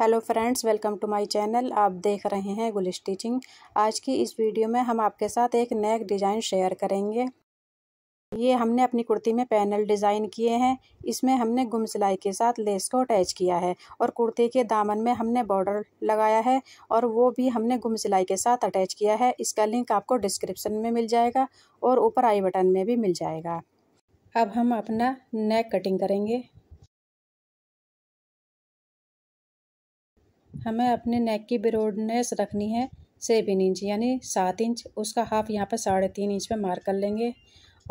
hello friends welcome to my channel आप देख रहे हैं गुल स्टिचिंग आज की इस वीडियो में हम आपके साथ एक नेक डिज़ाइन शेयर करेंगे ये हमने अपनी कुर्ती में पैनल डिज़ाइन किए हैं इसमें हमने गुम सिलाई के साथ लेस को अटैच किया है और कुर्ती के दामन में हमने बॉर्डर लगाया है और वो भी हमने गुम सिलाई के साथ अटैच किया है इसका लिंक आपको डिस्क्रिप्शन में मिल जाएगा और ऊपर आई बटन में भी मिल जाएगा अब हम अपना नेक कटिंग करेंगे हमें अपने नेक की ब्रोडनेस रखनी है सेवन इंच यानी सात इंच उसका हाफ यहाँ पर साढ़े तीन इंच पर मार कर लेंगे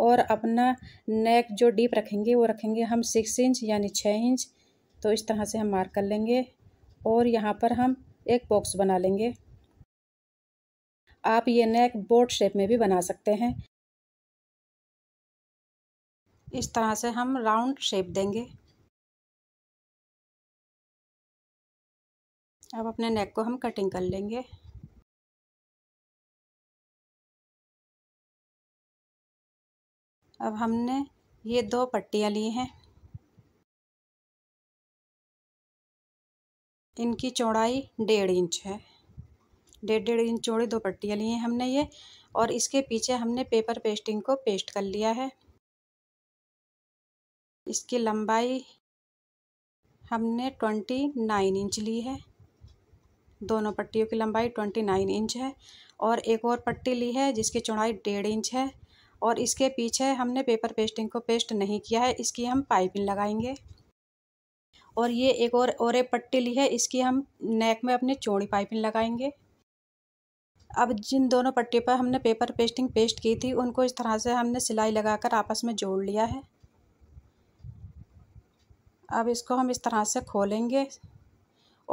और अपना नेक जो डीप रखेंगे वो रखेंगे हम सिक्स इंच यानी छः इंच तो इस तरह से हम मार्क कर लेंगे और यहाँ पर हम एक बॉक्स बना लेंगे आप ये नेक बोट शेप में भी बना सकते हैं इस तरह से हम राउंड शेप देंगे अब अपने नेक को हम कटिंग कर लेंगे अब हमने ये दो पट्टियाँ ली हैं इनकी चौड़ाई डेढ़ इंच है डेढ़ डेढ़ इंच चौड़ी दो पट्टियाँ ली हैं हमने ये और इसके पीछे हमने पेपर पेस्टिंग को पेस्ट कर लिया है इसकी लंबाई हमने ट्वेंटी नाइन इंच ली है दोनों पट्टियों की लंबाई ट्वेंटी नाइन इंच है और एक और पट्टी ली है जिसकी चौड़ाई डेढ़ इंच है और इसके पीछे हमने पेपर पेस्टिंग को पेस्ट नहीं किया है इसकी हम पाइपिंग लगाएंगे और ये एक और और एक पट्टी ली है इसकी हम नेक में अपनी चौड़ी पाइपिंग लगाएंगे अब जिन दोनों पट्टी पर हमने पेपर पेस्टिंग पेस्ट की थी उनको इस तरह से हमने सिलाई लगाकर आपस में जोड़ लिया है अब इसको हम इस तरह से खोलेंगे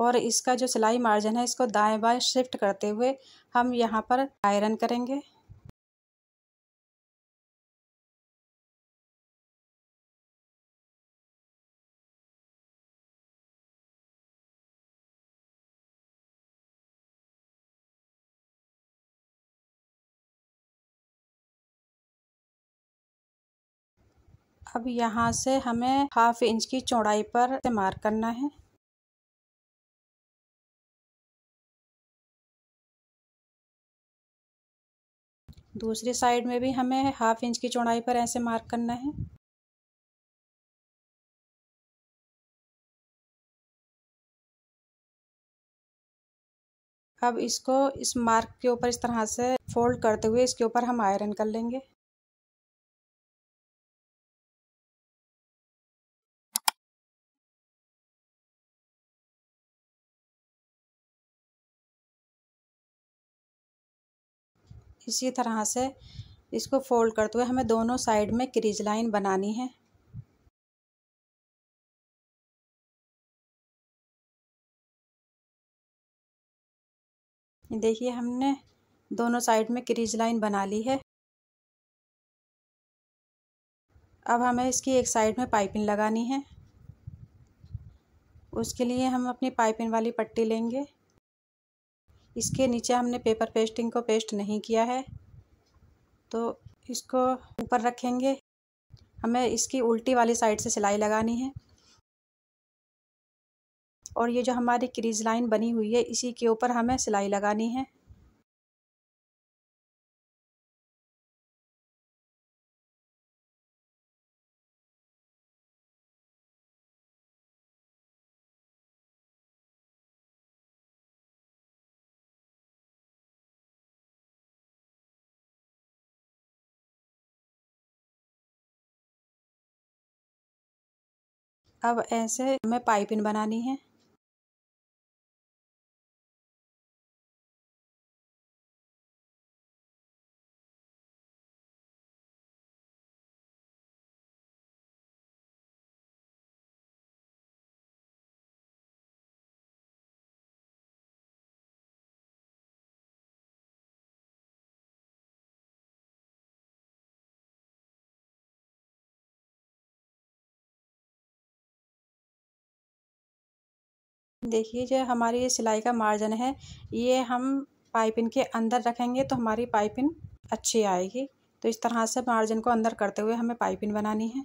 और इसका जो सिलाई मार्जिन है इसको दाएं बाएं शिफ्ट करते हुए हम यहाँ पर आयरन करेंगे अब यहाँ से हमें हाफ इंच की चौड़ाई पर मार्क करना है दूसरी साइड में भी हमें हाफ इंच की चौड़ाई पर ऐसे मार्क करना है अब इसको इस मार्क के ऊपर इस तरह से फोल्ड करते हुए इसके ऊपर हम आयरन कर लेंगे इसी तरह से इसको फोल्ड करते हुए हमें दोनों साइड में क्रीज लाइन बनानी है देखिए हमने दोनों साइड में क्रीज लाइन बना ली है अब हमें इसकी एक साइड में पाइपिंग लगानी है उसके लिए हम अपनी पाइपिंग वाली पट्टी लेंगे इसके नीचे हमने पेपर पेस्टिंग को पेस्ट नहीं किया है तो इसको ऊपर रखेंगे हमें इसकी उल्टी वाली साइड से सिलाई लगानी है और ये जो हमारी क्रीज लाइन बनी हुई है इसी के ऊपर हमें सिलाई लगानी है अब ऐसे हमें पाइपिंग बनानी है देखिए जो हमारी ये सिलाई का मार्जिन है ये हम पाइपिन के अंदर रखेंगे तो हमारी पाइपिन अच्छी आएगी तो इस तरह से मार्जिन को अंदर करते हुए हमें पाइपिंग बनानी है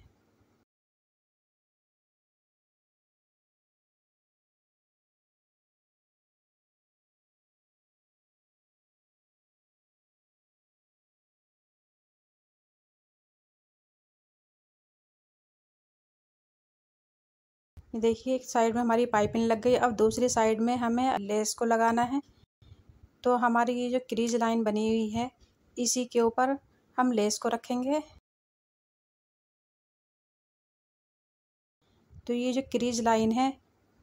देखिए एक साइड में हमारी पाइपिंग लग गई अब दूसरी साइड में हमें लेस को लगाना है तो हमारी ये जो क्रीज लाइन बनी हुई है इसी के ऊपर हम लेस को रखेंगे तो ये जो क्रीज लाइन है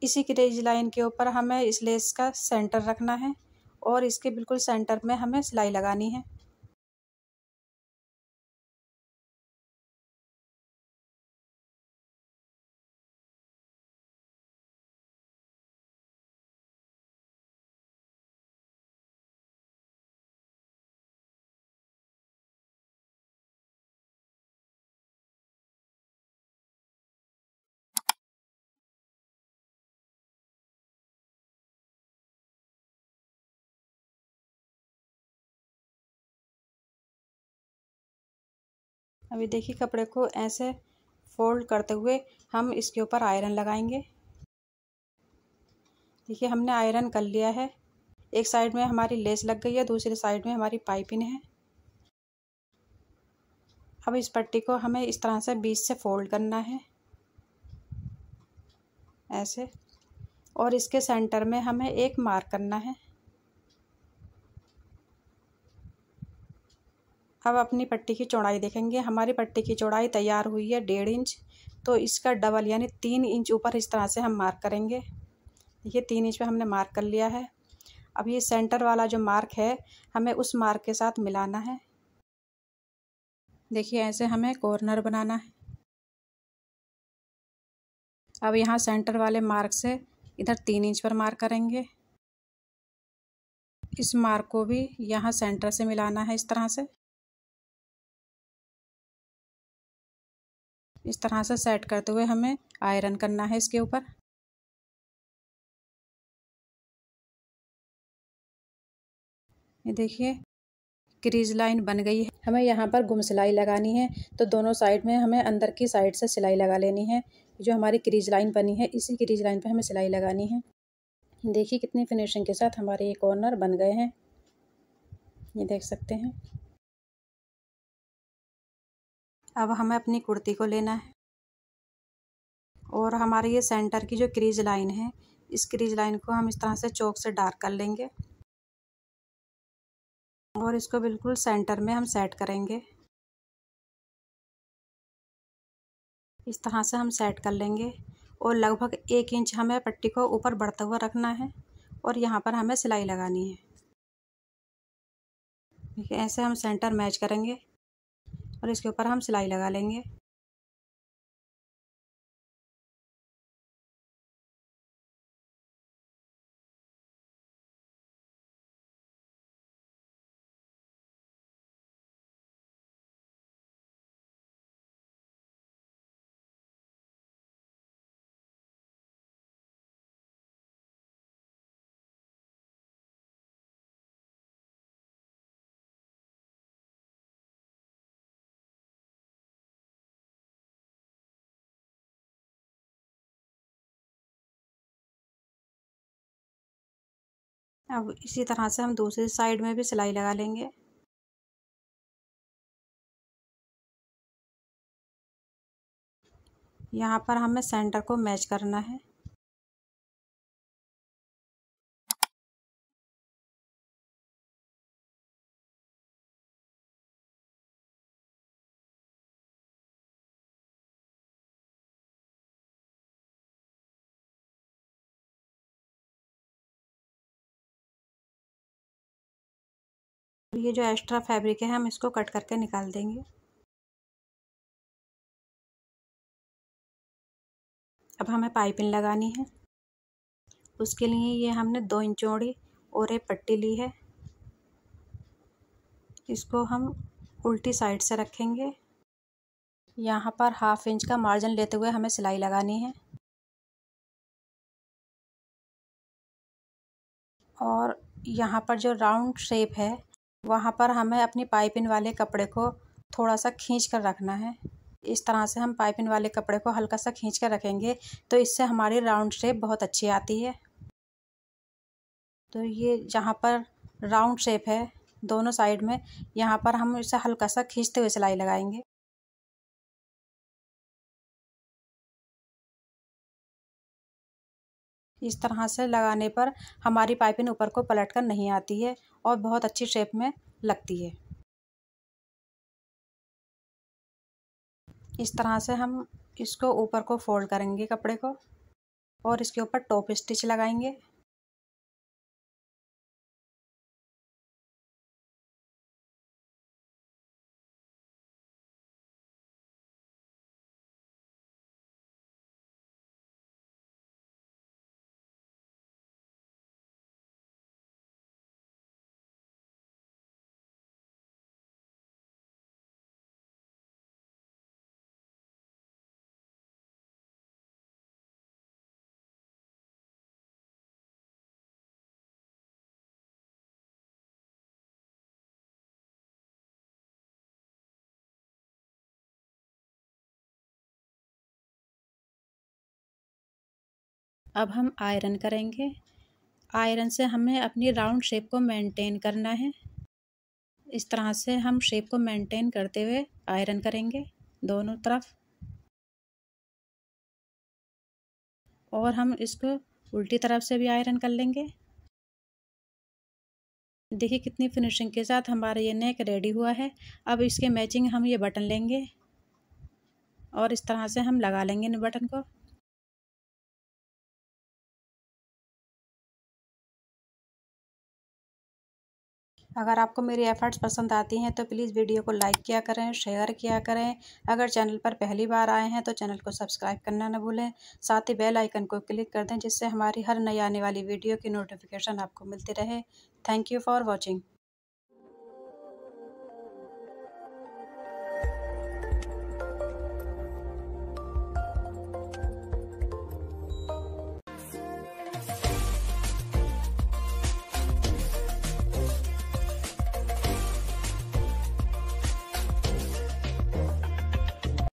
इसी क्रीज लाइन के ऊपर हमें इस लेस का सेंटर रखना है और इसके बिल्कुल सेंटर में हमें सिलाई लगानी है अभी देखिए कपड़े को ऐसे फोल्ड करते हुए हम इसके ऊपर आयरन लगाएंगे देखिए हमने आयरन कर लिया है एक साइड में हमारी लेस लग गई है दूसरी साइड में हमारी पाइपिंग है अब इस पट्टी को हमें इस तरह से बीच से फोल्ड करना है ऐसे और इसके सेंटर में हमें एक मार्क करना है अब अपनी पट्टी की चौड़ाई देखेंगे हमारी पट्टी की चौड़ाई तैयार हुई है डेढ़ इंच तो इसका डबल यानी तीन इंच ऊपर इस तरह से हम मार्क करेंगे ये तीन इंच पे हमने मार्क कर लिया है अब ये सेंटर वाला जो मार्क है हमें उस मार्क के साथ मिलाना है देखिए ऐसे हमें कॉर्नर बनाना है अब यहाँ सेंटर वाले मार्क से इधर तीन इंच पर मार्क करेंगे इस मार्क को भी यहाँ सेंटर से मिलाना है इस तरह से इस तरह से सेट करते हुए हमें आयरन करना है इसके ऊपर ये देखिए क्रीज लाइन बन गई है हमें यहाँ पर गुम सिलाई लगानी है तो दोनों साइड में हमें अंदर की साइड से सिलाई लगा लेनी है जो हमारी क्रीज लाइन बनी है इसी क्रीज लाइन पर हमें सिलाई लगानी है देखिए कितनी फिनिशिंग के साथ हमारे ये कॉर्नर बन गए हैं ये देख सकते हैं अब हमें अपनी कुर्ती को लेना है और हमारे ये सेंटर की जो क्रीज लाइन है इस क्रीज लाइन को हम इस तरह से चौक से डार्क कर लेंगे और इसको बिल्कुल सेंटर में हम सेट करेंगे इस तरह से हम सेट कर लेंगे और लगभग एक इंच हमें पट्टी को ऊपर बढ़ता हुआ रखना है और यहाँ पर हमें सिलाई लगानी है ऐसे हम सेंटर मैच करेंगे और इसके ऊपर हम सिलाई लगा लेंगे अब इसी तरह से हम दूसरी साइड में भी सिलाई लगा लेंगे यहाँ पर हमें सेंटर को मैच करना है ये जो एक्स्ट्रा फैब्रिक है हम इसको कट करके निकाल देंगे अब हमें पाइपिंग लगानी है उसके लिए ये हमने दो इंच चौड़ी और एक पट्टी ली है इसको हम उल्टी साइड से रखेंगे यहाँ पर हाफ इंच का मार्जिन लेते हुए हमें सिलाई लगानी है और यहाँ पर जो राउंड शेप है वहाँ पर हमें अपनी पाइपिंग वाले कपड़े को थोड़ा सा खींच कर रखना है इस तरह से हम पाइपिंग वाले कपड़े को हल्का सा खींच कर रखेंगे तो इससे हमारी राउंड शेप बहुत अच्छी आती है तो ये जहाँ पर राउंड शेप है दोनों साइड में यहाँ पर हम इसे हल्का सा खींचते हुए सिलाई लगाएंगे इस तरह से लगाने पर हमारी पाइपिंग ऊपर को पलट कर नहीं आती है और बहुत अच्छी शेप में लगती है इस तरह से हम इसको ऊपर को फोल्ड करेंगे कपड़े को और इसके ऊपर टॉप स्टिच लगाएंगे अब हम आयरन करेंगे आयरन से हमें अपनी राउंड शेप को मेंटेन करना है इस तरह से हम शेप को मेंटेन करते हुए आयरन करेंगे दोनों तरफ और हम इसको उल्टी तरफ से भी आयरन कर लेंगे देखिए कितनी फिनिशिंग के साथ हमारा ये नेक रेडी हुआ है अब इसके मैचिंग हम ये बटन लेंगे और इस तरह से हम लगा लेंगे इन बटन को अगर आपको मेरी एफ़र्ट्स पसंद आती हैं तो प्लीज़ वीडियो को लाइक किया करें शेयर किया करें अगर चैनल पर पहली बार आए हैं तो चैनल को सब्सक्राइब करना न भूलें साथ ही बेल आइकन को क्लिक कर दें जिससे हमारी हर नई आने वाली वीडियो की नोटिफिकेशन आपको मिलती रहे थैंक यू फॉर वॉचिंग